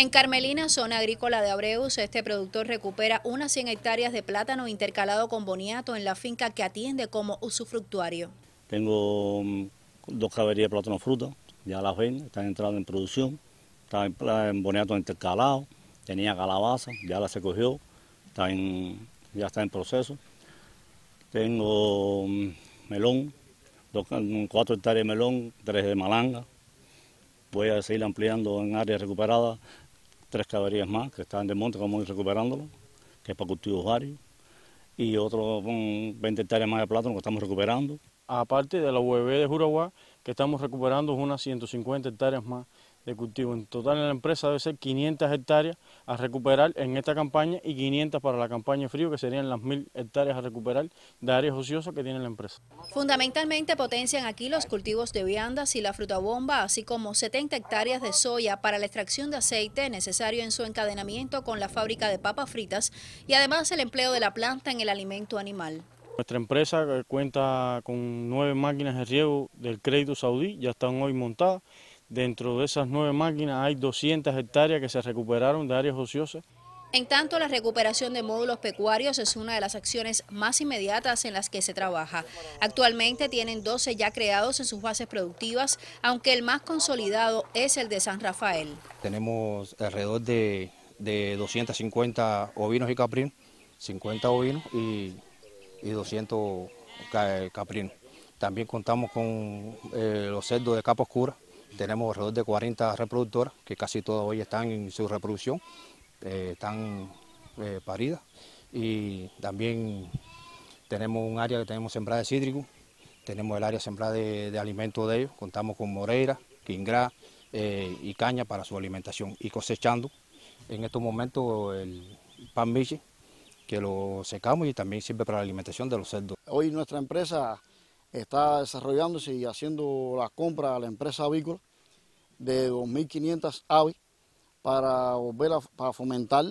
En Carmelina, zona agrícola de Abreus, este productor recupera unas 100 hectáreas de plátano intercalado con boniato en la finca que atiende como usufructuario. Tengo mm, dos caberías de plátano fruta, ya las ven, están entrando en producción, están en boniato intercalado, tenía calabaza, ya la se cogió, está ya está en proceso. Tengo mm, melón, mm, cuatro hectáreas de melón, tres de malanga. Voy a seguir ampliando en áreas recuperadas tres caberías más que están de monte, como recuperándolo, que es para cultivos varios, y otros 20 hectáreas más de plátano que estamos recuperando. Aparte de la UEB de Juraguá... que estamos recuperando unas 150 hectáreas más de cultivo. En total en la empresa debe ser 500 hectáreas a recuperar en esta campaña y 500 para la campaña frío, que serían las 1.000 hectáreas a recuperar de áreas ociosas que tiene la empresa. Fundamentalmente potencian aquí los cultivos de viandas y la fruta bomba así como 70 hectáreas de soya para la extracción de aceite necesario en su encadenamiento con la fábrica de papas fritas y además el empleo de la planta en el alimento animal. Nuestra empresa eh, cuenta con nueve máquinas de riego del crédito saudí, ya están hoy montadas Dentro de esas nueve máquinas hay 200 hectáreas que se recuperaron de áreas ociosas. En tanto, la recuperación de módulos pecuarios es una de las acciones más inmediatas en las que se trabaja. Actualmente tienen 12 ya creados en sus bases productivas, aunque el más consolidado es el de San Rafael. Tenemos alrededor de, 250 ovinos y caprinos, 50 ovinos y, 200 caprinos. También contamos con eh, los cerdos de capa oscura, tenemos alrededor de 40 reproductoras, que casi todas hoy están en su reproducción, eh, están eh, paridas. Y también tenemos un área que tenemos sembrada de cítricos, tenemos el área sembrada de, alimentos de ellos, contamos con moreira, quingrá eh, y caña para su alimentación. Y cosechando en estos momentos el pan miche, que lo secamos y también sirve para la alimentación de los cerdos. Hoy nuestra empresa está desarrollándose y haciendo la compra a la empresa avícola de 2.500 aves para, volver para fomentar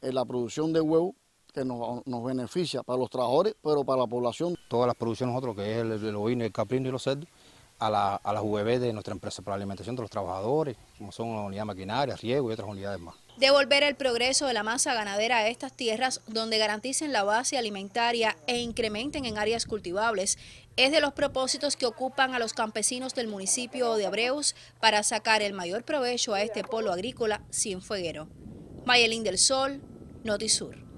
eh, la producción de huevos que nos, beneficia para los trabajadores, pero para la población. Todas las producciones nosotros, que es el, el ovino, el caprino y los cerdos, a las a de nuestra empresa para la alimentación de los trabajadores, como son las unidad maquinaria, riego y otras unidades más. Devolver el progreso de la masa ganadera a estas tierras donde garanticen la base alimentaria e incrementen en áreas cultivables es de los propósitos que ocupan a los campesinos del municipio de Abreus para sacar el mayor provecho a este polo agrícola sin fueguero. Mayelín del Sol, Notisur.